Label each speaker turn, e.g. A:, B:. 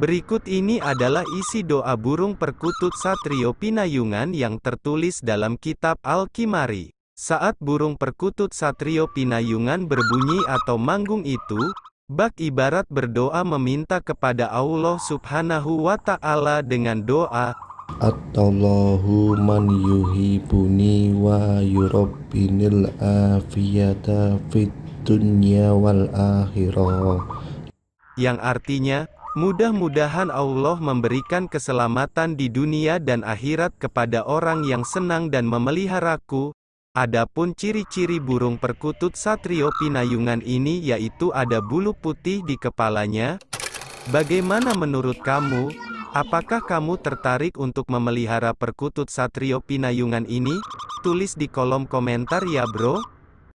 A: Berikut ini adalah isi doa burung perkutut Satrio Pinayungan yang tertulis dalam kitab Al-Kimari. Saat burung perkutut Satrio Pinayungan berbunyi atau manggung itu, Bak ibarat berdoa meminta kepada Allah subhanahu wa ta'ala dengan doa,
B: allahu man yuhibuni wa yurabbinil afiyata fid dunya wal akhirah.
A: Yang artinya, Mudah-mudahan Allah memberikan keselamatan di dunia dan akhirat kepada orang yang senang dan memeliharaku. Adapun ciri-ciri burung perkutut Satrio Pinayungan ini yaitu ada bulu putih di kepalanya. Bagaimana menurut kamu? Apakah kamu tertarik untuk memelihara perkutut Satrio Pinayungan ini? Tulis di kolom komentar ya bro.